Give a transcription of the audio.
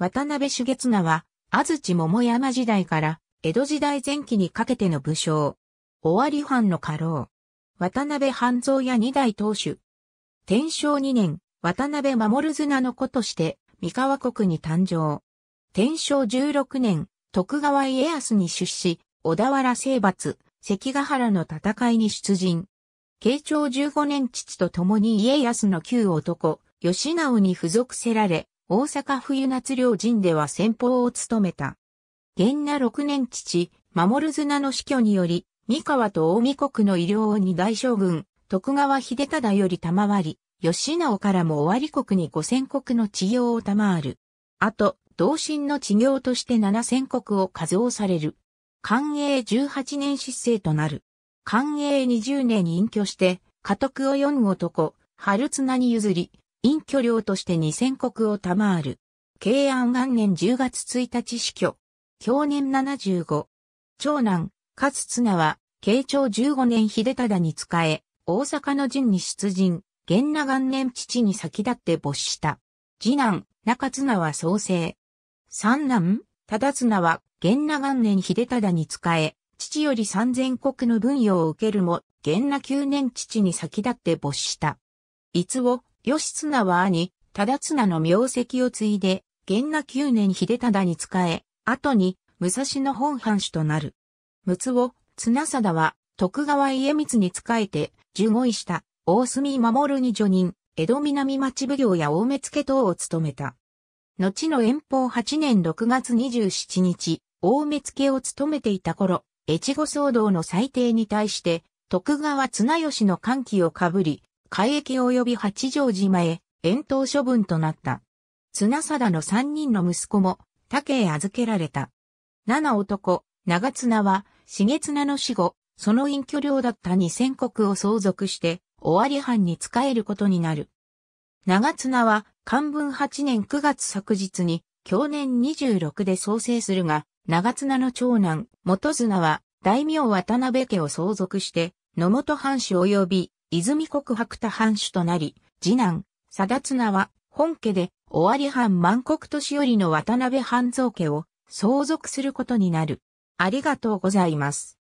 渡辺主月名は、安土桃山時代から江戸時代前期にかけての武将。尾張藩の家老。渡辺半蔵や二代当主。天正二年、渡辺守綱の子として、三河国に誕生。天正十六年、徳川家康に出資、小田原征伐、関ヶ原の戦いに出陣。慶長十五年父と共に家康の旧男、吉直に付属せられ、大阪冬夏両陣では先鋒を務めた。元那六年父、守綱の死去により、三河と大見国の医療を二大将軍、徳川秀忠より賜り、吉直からも尾張国に五千国の治療を賜る。あと、同心の治療として七千国を数をされる。寛永十八年失政となる。寛永二十年に隠居して、家督を四男、春綱に譲り、隠居領として二千国を賜る。慶安元年10月1日死去。享年75。長男、勝綱は、慶長15年秀忠に仕え、大阪の陣に出陣、源那元年父に先立って没した。次男、中綱は創生。三男、忠綱は、源那元年秀忠に仕え、父より三千国の分与を受けるも、源那九年父に先立って没した。つを、義綱は兄、忠綱の名跡を継いで、元那9年秀忠に仕え、後に、武蔵野本藩主となる。陸奥、綱貞は、徳川家光に仕えて、五護した、大隅守に助任、江戸南町奉行や大目付等を務めた。後の延宝8年6月27日、大目付を務めていた頃、越後騒動の裁定に対して、徳川綱吉の歓喜をかぶり、海域及び八丈島へ遠投処分となった。綱貞の三人の息子も竹へ預けられた。七男、長綱は、重綱の死後、その隠居領だった二千国を相続して、尾張藩に仕えることになる。長綱は、漢文八年九月昨日に、去年二十六で創生するが、長綱の長男、元綱は、大名渡辺家を相続して、野本藩主及び泉国白田藩主となり、次男、貞綱は、本家で、尾張藩万国年寄りの渡辺藩蔵家を相続することになる。ありがとうございます。